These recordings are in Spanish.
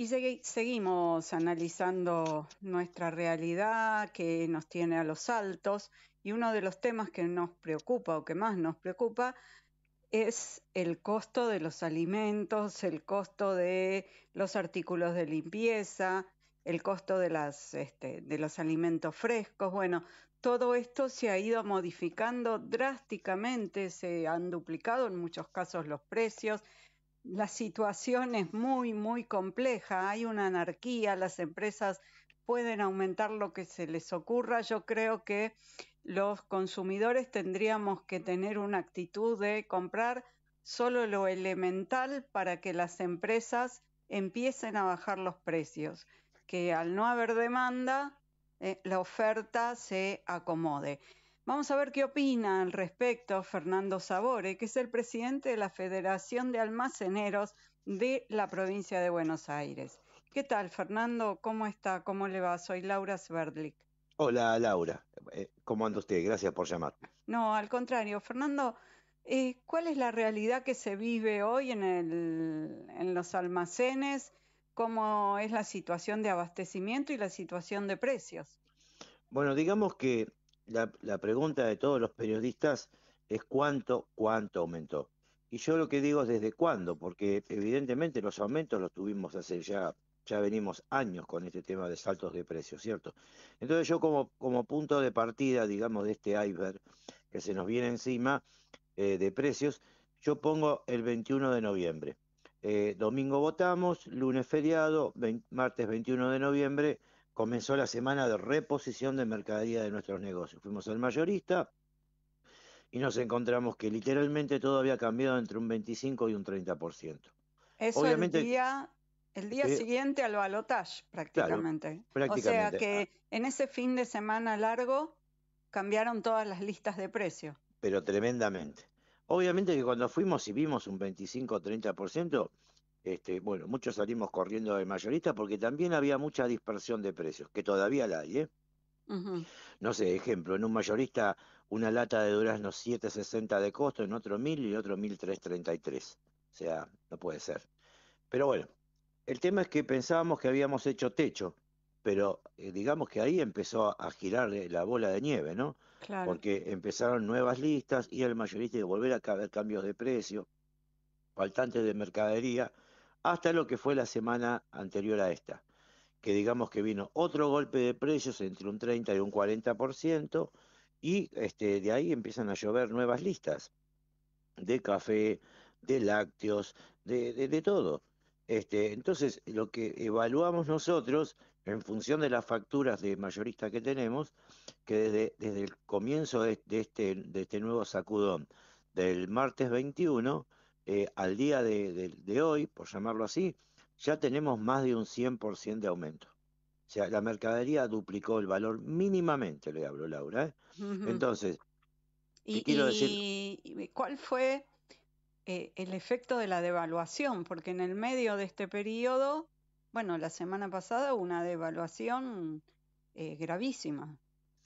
Y seguimos analizando nuestra realidad que nos tiene a los altos y uno de los temas que nos preocupa o que más nos preocupa es el costo de los alimentos, el costo de los artículos de limpieza, el costo de este, los alimentos frescos. Bueno, todo esto se ha ido modificando drásticamente, se han duplicado en muchos casos los precios, la situación es muy, muy compleja, hay una anarquía, las empresas pueden aumentar lo que se les ocurra. Yo creo que los consumidores tendríamos que tener una actitud de comprar solo lo elemental para que las empresas empiecen a bajar los precios, que al no haber demanda, eh, la oferta se acomode. Vamos a ver qué opina al respecto Fernando Sabore, que es el presidente de la Federación de Almaceneros de la provincia de Buenos Aires. ¿Qué tal, Fernando? ¿Cómo está? ¿Cómo le va? Soy Laura Sverdlik. Hola, Laura. Eh, ¿Cómo anda usted? Gracias por llamarme. No, al contrario. Fernando, eh, ¿cuál es la realidad que se vive hoy en los almacenes? ¿Cómo es la situación de abastecimiento y la situación de precios? Bueno, digamos que la, pregunta de todos los periodistas es cuánto, cuánto aumentó. Y yo lo que digo es desde cuándo, porque evidentemente los aumentos los tuvimos hace ya, ya venimos años con este tema de saltos de precios, ¿cierto? Entonces yo como, punto de partida, digamos, de este iceberg que se nos viene encima eh, de precios, yo pongo el 21 de noviembre. Eh, domingo votamos, lunes feriado, martes 21 de noviembre, comenzó la semana de reposición de mercadería de nuestros negocios. Fuimos al mayorista y nos encontramos que literalmente todo había cambiado entre un 25 y un 30%. Eso Obviamente, el día, el día siguiente al balotage, prácticamente. O sea que ah. en ese fin de semana largo cambiaron todas las listas de precios. Pero tremendamente. Obviamente que cuando fuimos y vimos un 25 o 30%, este, bueno, muchos salimos corriendo del mayorista porque también había mucha dispersión de precios, que todavía la hay, ¿eh? No sé, ejemplo, en un mayorista una lata de durazno 7.60 de costo, en otro 1.000 y en otro 1.333. O sea, no puede ser. Pero bueno, el tema es que pensábamos que habíamos hecho techo, pero eh, digamos que ahí empezó a girar la bola de nieve, ¿no? Porque empezaron nuevas listas y el mayorista de volver a haber cambios de precio, faltantes de mercadería, hasta lo que fue la semana anterior a esta, que digamos que vino otro golpe de precios entre un 30 y un 40%, y este, de ahí empiezan a llover nuevas listas de café, de lácteos, de, todo. Este, entonces, lo que evaluamos nosotros en función de las facturas de mayorista que tenemos, que desde, el comienzo este, de este nuevo sacudón del martes 21, eh, al día de, hoy, por llamarlo así, ya tenemos más de un 100% de aumento. O sea, la mercadería duplicó el valor mínimamente, le hablo Laura. ¿eh? Entonces, y, quiero decir? cuál fue eh, el efecto de la devaluación? Porque en el medio de este periodo, bueno, la semana pasada una devaluación gravísima.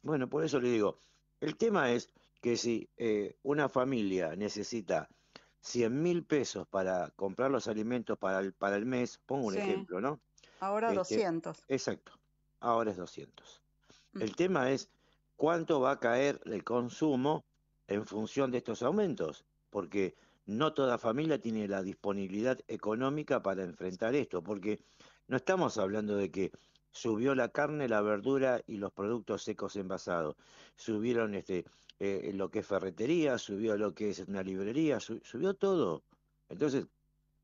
Bueno, por eso le digo, el tema es que si una familia necesita 100 mil pesos para comprar los alimentos para el, para el mes, pongo un ejemplo, ¿no? Ahora 200. Este, exacto, ahora es 200. El tema es cuánto va a caer el consumo en función de estos aumentos, porque no toda familia tiene la disponibilidad económica para enfrentar esto, porque no estamos hablando de que subió la carne, la verdura y los productos secos envasados, subieron este eh, lo que es ferretería, subió lo que es una librería, subió todo. Entonces,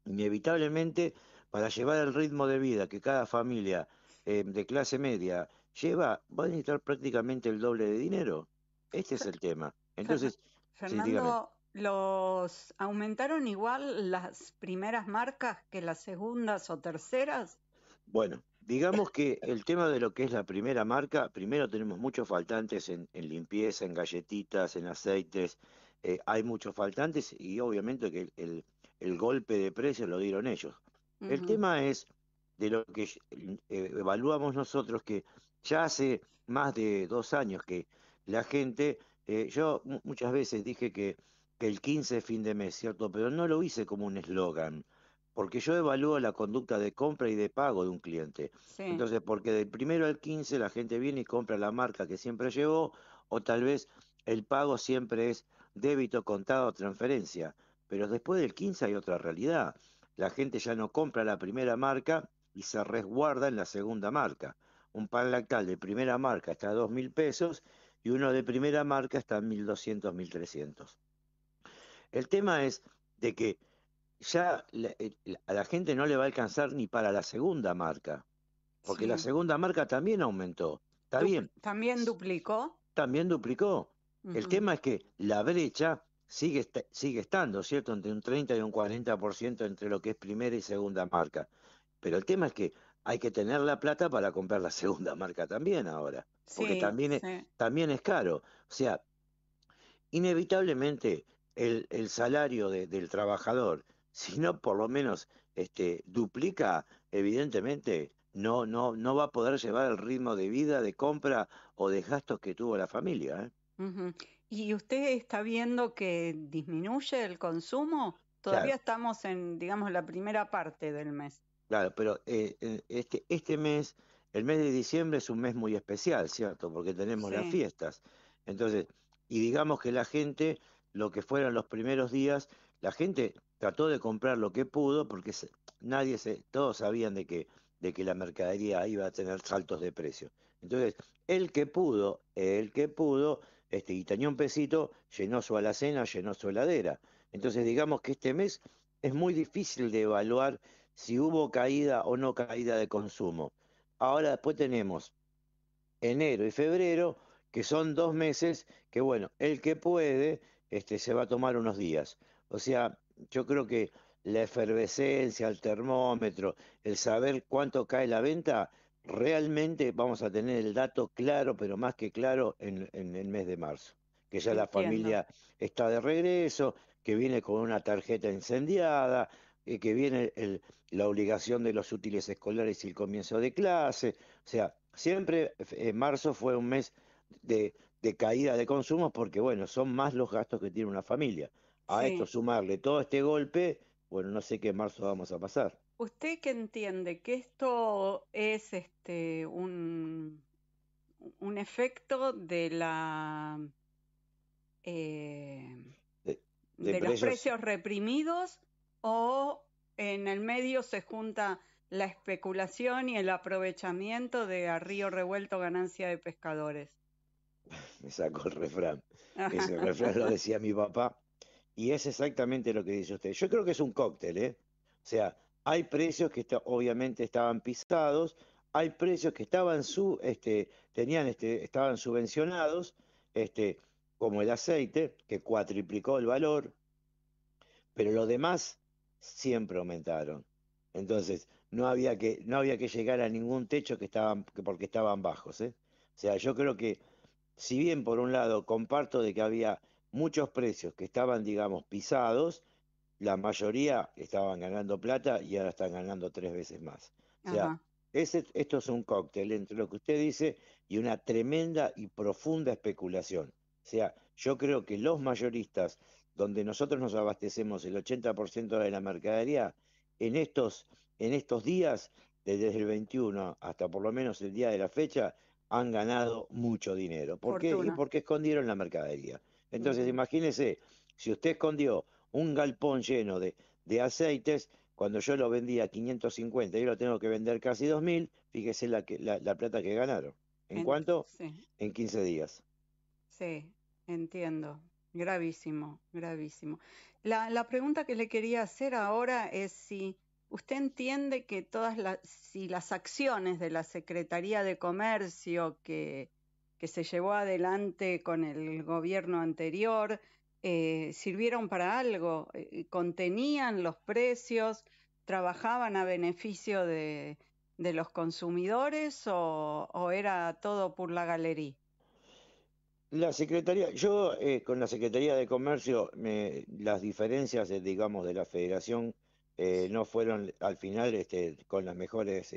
inevitablemente, para llevar el ritmo de vida que cada familia eh, de clase media lleva, va a necesitar prácticamente el doble de dinero. Este es el tema. Entonces, Fernando, ¿los aumentaron igual las primeras marcas que las segundas o terceras? Bueno, Digamos que el tema de lo que es la primera marca, primero tenemos muchos faltantes en, limpieza, en galletitas, en aceites, eh, hay muchos faltantes y obviamente que el, golpe de precio lo dieron ellos. El tema es de lo que eh, evaluamos nosotros que ya hace más de dos años que la gente, eh, yo muchas veces dije que, el 15 es fin de mes, ¿cierto? Pero no lo hice como un eslogan porque yo evalúo la conducta de compra y de pago de un cliente. Entonces, porque del primero al 15 la gente viene y compra la marca que siempre llevó, o tal vez el pago siempre es débito, contado o transferencia. Pero después del 15 hay otra realidad. La gente ya no compra la primera marca y se resguarda en la segunda marca. Un pan lactal de primera marca está a 2.000 pesos y uno de primera marca está a 1.200, 1.300. El tema es de que ya eh, a la gente no le va a alcanzar ni para la segunda marca, porque la segunda marca también aumentó. Está ¿También duplicó? También duplicó. El tema es que la brecha sigue, sigue estando, ¿cierto? Entre un 30 y un 40% entre lo que es primera y segunda marca. Pero el tema es que hay que tener la plata para comprar la segunda marca también ahora, porque también, es, también es caro. O sea, inevitablemente el, salario del trabajador si no, por lo menos este, duplica, evidentemente no, no, no va a poder llevar el ritmo de vida, de compra o de gastos que tuvo la familia. ¿eh? ¿Y usted está viendo que disminuye el consumo? Todavía estamos en, digamos, la primera parte del mes. Claro, pero eh, eh, este, este mes, el mes de diciembre es un mes muy especial, ¿cierto? Porque tenemos las fiestas. Entonces, y digamos que la gente, lo que fueron los primeros días, la gente trató de comprar lo que pudo porque nadie se, todos sabían de que, de que la mercadería iba a tener saltos de precio. Entonces, el que pudo, el que pudo, este, y tenía un pesito, llenó su alacena, llenó su heladera. Entonces, digamos que este mes es muy difícil de evaluar si hubo caída o no caída de consumo. Ahora después tenemos enero y febrero, que son dos meses que, bueno, el que puede, este, se va a tomar unos días. O sea, yo creo que la efervescencia, el termómetro, el saber cuánto cae la venta, realmente vamos a tener el dato claro, pero más que claro, en, el mes de marzo. Que ya la familia está de regreso, que viene con una tarjeta incendiada, eh, que viene la obligación de los útiles escolares y el comienzo de clase. O sea, siempre en eh, marzo fue un mes de, caída de consumo porque, bueno, son más los gastos que tiene una familia. A esto sumarle todo este golpe, bueno, no sé qué marzo vamos a pasar. ¿Usted qué entiende? ¿Que esto es este un, un efecto de la eh, de, los precios reprimidos o en el medio se junta la especulación y el aprovechamiento de a río revuelto ganancia de pescadores? Me sacó el refrán. Ese refrán lo decía mi papá y es exactamente lo que dice usted. Yo creo que es un cóctel, ¿eh? O sea, hay precios que obviamente estaban pisados, hay precios que estaban su, este, tenían, este, estaban subvencionados, este, como el aceite, que cuatriplicó el valor, pero los demás siempre aumentaron. Entonces, no había que, no había que llegar a ningún techo que estaban, porque estaban bajos. ¿eh? O sea, yo creo que, si bien por un lado comparto de que había muchos precios que estaban, digamos, pisados, la mayoría estaban ganando plata y ahora están ganando tres veces más. O sea, Ese, esto es un cóctel entre lo que usted dice y una tremenda y profunda especulación. O sea, yo creo que los mayoristas, donde nosotros nos abastecemos el 80% de la mercadería, en estos, en estos días, desde el 21 hasta por lo menos el día de la fecha, han ganado mucho dinero. ¿Por qué? Y porque escondieron la mercadería. Entonces, imagínese, si usted escondió un galpón lleno de, aceites, cuando yo lo vendía a 550, yo lo tengo que vender casi 2.000, fíjese la, la, plata que ganaron. ¿En, cuánto? En 15 días. Sí, entiendo. Gravísimo, gravísimo. La, pregunta que le quería hacer ahora es si usted entiende que todas las, las acciones de la Secretaría de Comercio que, que se llevó adelante con el gobierno anterior, eh, sirvieron para algo, eh, contenían los precios, trabajaban a beneficio de, los consumidores o, era todo por la galería. La Secretaría, yo eh, con la Secretaría de Comercio, me, las diferencias, digamos, de la Federación no fueron al final este, con las mejores,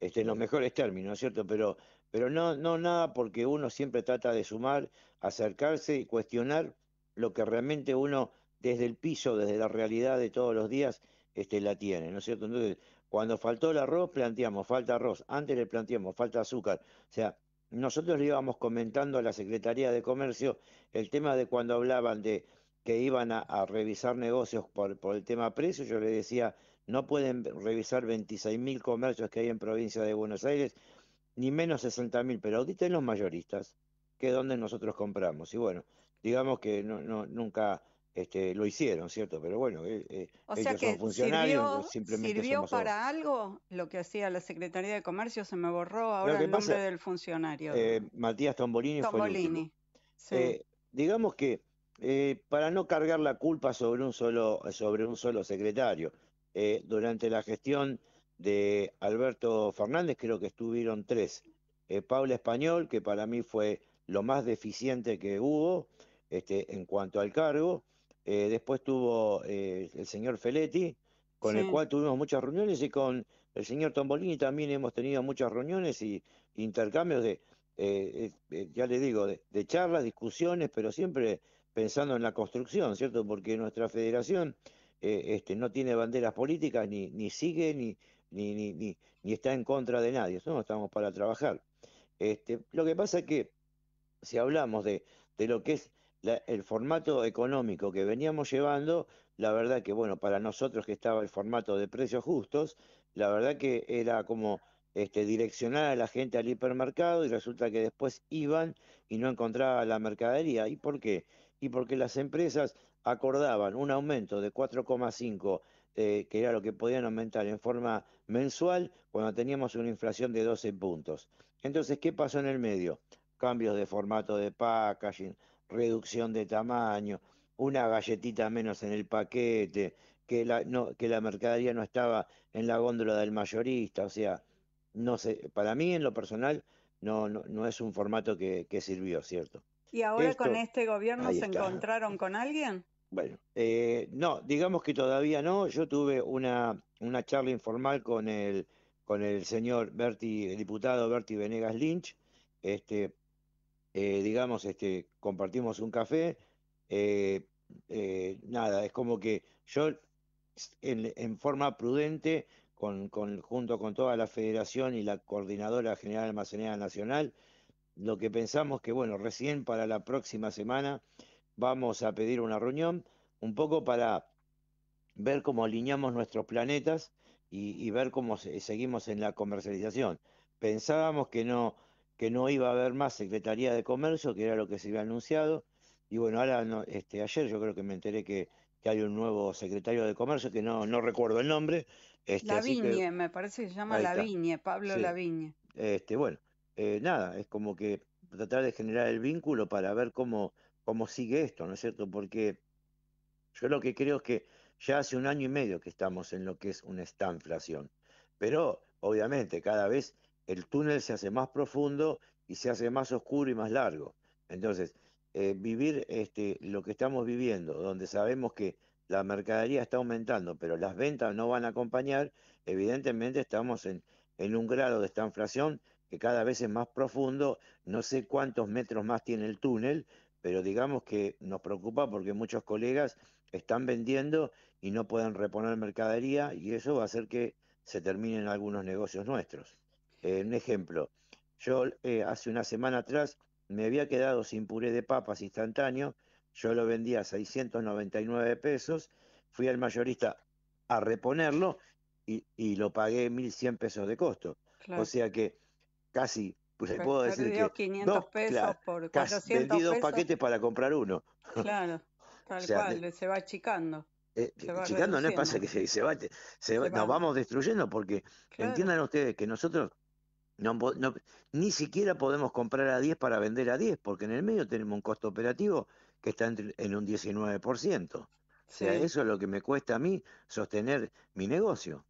este, los mejores términos, ¿cierto? Pero pero no, no nada porque uno siempre trata de sumar, acercarse y cuestionar lo que realmente uno desde el piso, desde la realidad de todos los días, este, la tiene, ¿no es cierto? Entonces, cuando faltó el arroz, planteamos, falta arroz, antes le planteamos, falta azúcar. O sea, nosotros le íbamos comentando a la Secretaría de Comercio el tema de cuando hablaban de que iban a, revisar negocios por, por el tema precio, yo le decía, no pueden revisar 26.000 comercios que hay en provincia de Buenos Aires ni menos 60.000 pero auditen los mayoristas, que es donde nosotros compramos. Y bueno, digamos que no, nunca este, lo hicieron, ¿cierto? Pero bueno, eh, eh, ellos son funcionarios, sirvió, sirvió para algo lo que hacía la Secretaría de Comercio, se me borró ahora el nombre del funcionario. Eh, Matías Tombolini, Tombolini. fue el sí. Digamos que para no cargar la culpa sobre un solo, sobre un solo secretario, durante la gestión de Alberto Fernández, creo que estuvieron tres. Eh, Pablo Paula Español, que para mí fue lo más deficiente que hubo este, en cuanto al cargo. Eh, después tuvo eh, el señor Feletti, con el cual tuvimos muchas reuniones, y con el señor Tombolini también hemos tenido muchas reuniones y intercambios de, ya le digo, de, charlas, discusiones, pero siempre pensando en la construcción, ¿cierto? Porque nuestra federación... este, no tiene banderas políticas, ni, ni sigue, ni, ni, ni, ni, ni está en contra de nadie, no estamos para trabajar. Este, lo que pasa es que si hablamos de, lo que es el formato económico que veníamos llevando, la verdad que, bueno, para nosotros que estaba el formato de precios justos, la verdad que era como este, direccionar a la gente al hipermercado y resulta que después iban y no encontraba la mercadería. ¿Y por qué? Y porque las empresas acordaban un aumento de 4,5 eh, que era lo que podían aumentar en forma mensual cuando teníamos una inflación de 12 puntos. Entonces, ¿qué pasó en el medio? Cambios de formato de packaging, reducción de tamaño, una galletita menos en el paquete, que la, que la mercadería no estaba en la góndola del mayorista, o sea, no sé, para mí en lo personal no, no, es un formato que, sirvió, ¿cierto? ¿Y ahora con este gobierno se encontraron con alguien? Bueno, eh, no, digamos que todavía no. Yo tuve una, una charla informal con el, con el señor Berti, el diputado Berti Venegas Lynch. Este, eh, digamos, este, compartimos un café. Eh, nada, es como que yo, en, forma prudente, con, junto con toda la federación y la coordinadora general almacenada nacional, lo que pensamos que, bueno, recién para la próxima semana vamos a pedir una reunión, un poco para ver cómo alineamos nuestros planetas y, ver cómo seguimos en la comercialización. Pensábamos que no, que no iba a haber más Secretaría de Comercio, que era lo que se había anunciado, y bueno, ahora este, ayer yo creo que me enteré que, hay un nuevo secretario de Comercio, que no, no recuerdo el nombre. Este, Lavigne, me parece que se llama Lavigne, Pablo La Lavigne. Este, bueno, eh, nada, es como que tratar de generar el vínculo para ver cómo cómo sigue esto, ¿no es cierto? Porque yo lo que creo es que ya hace un año y medio que estamos en lo que es una estanflación, pero obviamente cada vez el túnel se hace más profundo y se hace más oscuro y más largo. Entonces, eh, vivir este, lo que estamos viviendo, donde sabemos que la mercadería está aumentando, pero las ventas no van a acompañar, evidentemente estamos en, en un grado de estanflación que cada vez es más profundo, no sé cuántos metros más tiene el túnel, pero digamos que nos preocupa porque muchos colegas están vendiendo y no pueden reponer mercadería y eso va a hacer que se terminen algunos negocios nuestros. un ejemplo, yo eh, hace una semana atrás me había quedado sin puré de papas instantáneo, yo lo vendía a 699 pesos, fui al mayorista a reponerlo y, lo pagué 1.100 pesos de costo. O sea que casi pues se eh, puedo decir que 500 pesos por 400 vendí dos paquetes para comprar uno. Claro, tal cual, se va achicando. Eh, achicando no pasa que se, se va, nos vamos destruyendo porque entiendan ustedes que nosotros no, ni siquiera podemos comprar a 10 para vender a 10 porque en el medio tenemos un costo operativo que está en, un 19%. O sea, eso es lo que me cuesta a mí sostener mi negocio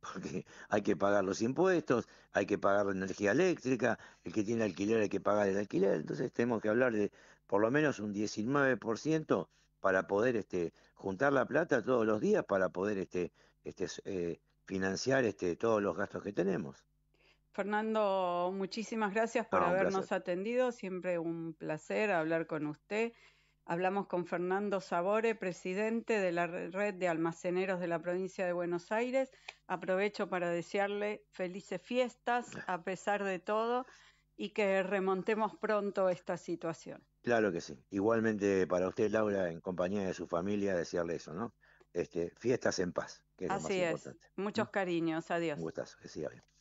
porque hay que pagar los impuestos, hay que pagar la energía eléctrica, el que tiene alquiler hay que pagar el alquiler, entonces tenemos que hablar de por lo menos un 19% para poder este, juntar la plata todos los días para poder este, este eh, financiar este, todos los gastos que tenemos. Fernando, muchísimas gracias por habernos atendido, siempre un placer hablar con usted. Hablamos con Fernando Sabore, presidente de la Red de Almaceneros de la provincia de Buenos Aires. Aprovecho para desearle felices fiestas a pesar de todo y que remontemos pronto esta situación. Claro que sí. Igualmente para usted, Laura, en compañía de su familia, desearle eso, ¿no? Este, fiestas en paz, que es Así lo más es. Muchos ¿Mm? cariños. Adiós. Un gustazo. Que